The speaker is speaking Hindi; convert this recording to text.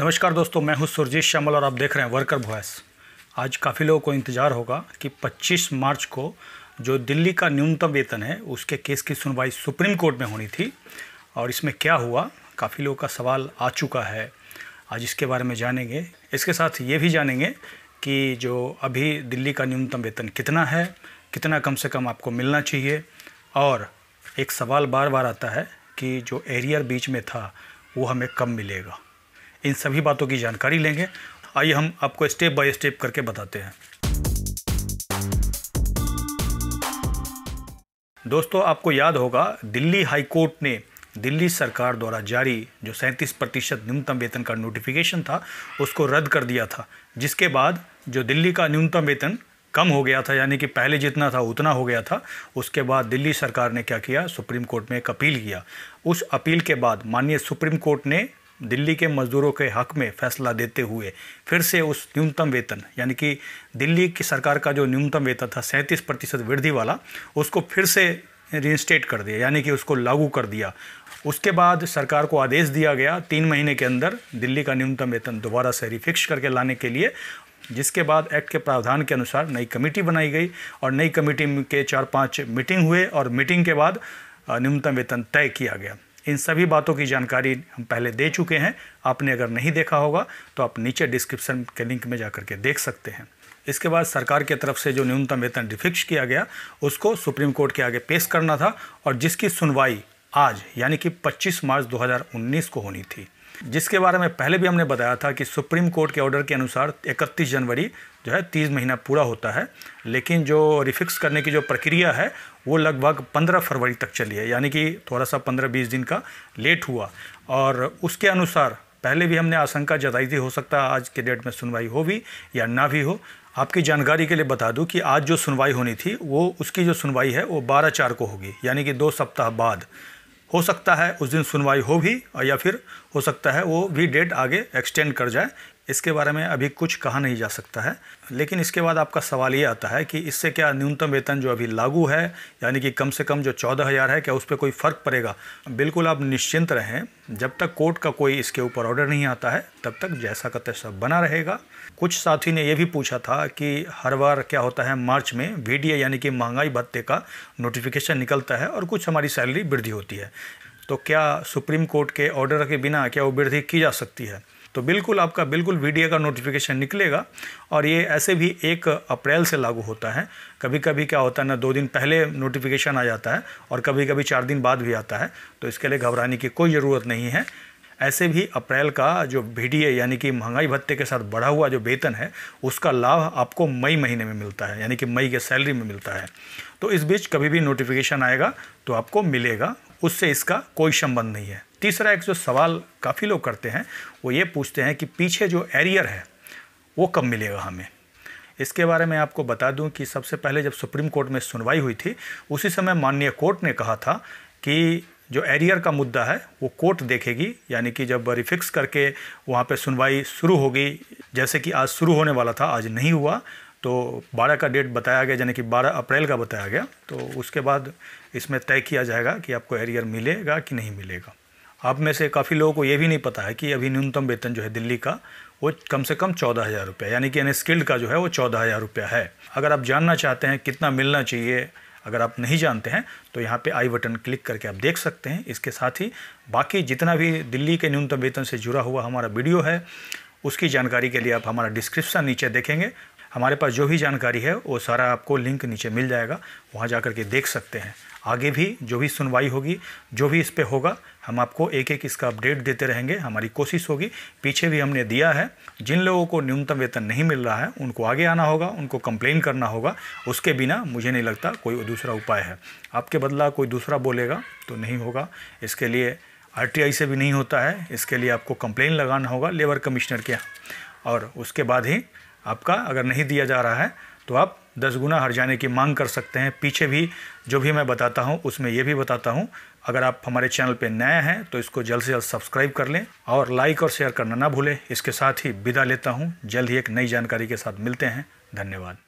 नमस्कार दोस्तों मैं हूं सुरजीत श्यामल और आप देख रहे हैं वर्कर वॉयस आज काफ़ी लोगों को इंतज़ार होगा कि 25 मार्च को जो दिल्ली का न्यूनतम वेतन है उसके केस की सुनवाई सुप्रीम कोर्ट में होनी थी और इसमें क्या हुआ काफ़ी लोगों का सवाल आ चुका है आज इसके बारे में जानेंगे इसके साथ ये भी जानेंगे कि जो अभी दिल्ली का न्यूनतम वेतन कितना है कितना कम से कम आपको मिलना चाहिए और एक सवाल बार बार आता है कि जो एरियर बीच में था वो हमें कम मिलेगा इन सभी बातों की जानकारी लेंगे आइए हम आपको स्टेप बाय स्टेप करके बताते हैं दोस्तों आपको याद होगा दिल्ली हाईकोर्ट ने दिल्ली सरकार द्वारा जारी जो सैंतीस प्रतिशत न्यूनतम वेतन का नोटिफिकेशन था उसको रद्द कर दिया था जिसके बाद जो दिल्ली का न्यूनतम वेतन कम हो गया था यानी कि पहले जितना था उतना हो गया था उसके बाद दिल्ली सरकार ने क्या किया सुप्रीम कोर्ट में एक अपील किया उस अपील के बाद माननीय सुप्रीम कोर्ट ने दिल्ली के मजदूरों के हक में फैसला देते हुए फिर से उस न्यूनतम वेतन यानी कि दिल्ली की सरकार का जो न्यूनतम वेतन था सैंतीस प्रतिशत वृद्धि वाला उसको फिर से रिइंस्टेट कर दिया यानी कि उसको लागू कर दिया उसके बाद सरकार को आदेश दिया गया तीन महीने के अंदर दिल्ली का न्यूनतम वेतन दोबारा से रिफिक्स करके लाने के लिए जिसके बाद एक्ट के प्रावधान के अनुसार नई कमेटी बनाई गई और नई कमेटी के चार पांच मीटिंग हुए और मीटिंग के बाद न्यूनतम वेतन तय किया गया इन सभी बातों की जानकारी हम पहले दे चुके हैं आपने अगर नहीं देखा होगा तो आप नीचे डिस्क्रिप्शन के लिंक में जा के देख सकते हैं इसके बाद सरकार की तरफ से जो न्यूनतम वेतन डिफिक्स किया गया उसको सुप्रीम कोर्ट के आगे पेश करना था और जिसकी सुनवाई आज यानी कि 25 मार्च 2019 को होनी थी जिसके बारे में पहले भी हमने बताया था कि सुप्रीम कोर्ट के ऑर्डर के अनुसार 31 जनवरी जो है 30 महीना पूरा होता है लेकिन जो रिफिक्स करने की जो प्रक्रिया है वो लगभग 15 फरवरी तक चली है यानी कि थोड़ा सा 15-20 दिन का लेट हुआ और उसके अनुसार पहले भी हमने आशंका जताई थी हो सकता है आज के डेट में सुनवाई हो भी या ना भी हो आपकी जानकारी के लिए बता दूं कि आज जो सुनवाई होनी थी वो उसकी जो सुनवाई है वो बारह चार को होगी यानी कि दो सप्ताह बाद हो सकता है उस दिन सुनवाई हो भी या फिर हो सकता है वो भी डेट आगे एक्सटेंड कर जाए इसके बारे में अभी कुछ कहा नहीं जा सकता है लेकिन इसके बाद आपका सवाल ये आता है कि इससे क्या न्यूनतम वेतन जो अभी लागू है यानी कि कम से कम जो चौदह हज़ार है क्या उस पर कोई फ़र्क पड़ेगा बिल्कुल आप निश्चिंत रहें जब तक कोर्ट का कोई इसके ऊपर ऑर्डर नहीं आता है तब तक जैसा का तैसा बना रहेगा कुछ साथी ने यह भी पूछा था कि हर बार क्या होता है मार्च में वी यानी कि महंगाई भत्ते का नोटिफिकेशन निकलता है और कुछ हमारी सैलरी वृद्धि होती है तो क्या सुप्रीम कोर्ट के ऑर्डर के बिना क्या वो वृद्धि की जा सकती है तो बिल्कुल आपका बिल्कुल वीडियो का नोटिफिकेशन निकलेगा और ये ऐसे भी एक अप्रैल से लागू होता है कभी कभी क्या होता है ना दो दिन पहले नोटिफिकेशन आ जाता है और कभी कभी चार दिन बाद भी आता है तो इसके लिए घबराने की कोई ज़रूरत नहीं है ऐसे भी अप्रैल का जो भी यानी कि महंगाई भत्ते के साथ बढ़ा हुआ जो वेतन है उसका लाभ आपको मई महीने में मिलता है यानी कि मई के सैलरी में मिलता है तो इस बीच कभी भी नोटिफिकेशन आएगा तो आपको मिलेगा उससे इसका कोई संबंध नहीं है तीसरा एक जो सवाल काफ़ी लोग करते हैं वो ये पूछते हैं कि पीछे जो एरियर है वो कब मिलेगा हमें इसके बारे में आपको बता दूं कि सबसे पहले जब सुप्रीम कोर्ट में सुनवाई हुई थी उसी समय माननीय कोर्ट ने कहा था कि जो एरियर का मुद्दा है वो कोर्ट देखेगी यानी कि जब रिफिक्स करके वहाँ पे सुनवाई शुरू होगी जैसे कि आज शुरू होने वाला था आज नहीं हुआ तो 12 का डेट बताया गया यानी कि 12 अप्रैल का बताया गया तो उसके बाद इसमें तय किया जाएगा कि आपको एरियर मिलेगा कि नहीं मिलेगा आप में से काफ़ी लोगों को ये भी नहीं पता है कि अभी न्यूनतम वेतन जो है दिल्ली का वो कम से कम चौदह हज़ार रुपया यानी कि अनस्किल्ड का जो है वो चौदह हज़ार रुपया है अगर आप जानना चाहते हैं कितना मिलना चाहिए अगर आप नहीं जानते हैं तो यहाँ पे आई बटन क्लिक करके आप देख सकते हैं इसके साथ ही बाकी जितना भी दिल्ली के न्यूनतम वेतन से जुड़ा हुआ हमारा वीडियो है उसकी जानकारी के लिए आप हमारा डिस्क्रिप्शन नीचे देखेंगे हमारे पास जो भी जानकारी है वो सारा आपको लिंक नीचे मिल जाएगा वहाँ जा के देख सकते हैं आगे भी जो भी सुनवाई होगी जो भी इस पर होगा हम आपको एक एक इसका अपडेट देते रहेंगे हमारी कोशिश होगी पीछे भी हमने दिया है जिन लोगों को न्यूनतम वेतन नहीं मिल रहा है उनको आगे आना होगा उनको कंप्लेन करना होगा उसके बिना मुझे नहीं लगता कोई दूसरा उपाय है आपके बदला कोई दूसरा बोलेगा तो नहीं होगा इसके लिए आर से भी नहीं होता है इसके लिए आपको कंप्लेन लगाना होगा लेबर कमिश्नर के यहाँ और उसके बाद ही आपका अगर नहीं दिया जा रहा है तो आप दस गुना हर जाने की मांग कर सकते हैं पीछे भी जो भी मैं बताता हूँ उसमें यह भी बताता हूँ अगर आप हमारे चैनल पर नए हैं तो इसको जल्द से जल्द सब्सक्राइब कर लें और लाइक और शेयर करना ना भूलें इसके साथ ही विदा लेता हूँ जल्द ही एक नई जानकारी के साथ मिलते हैं धन्यवाद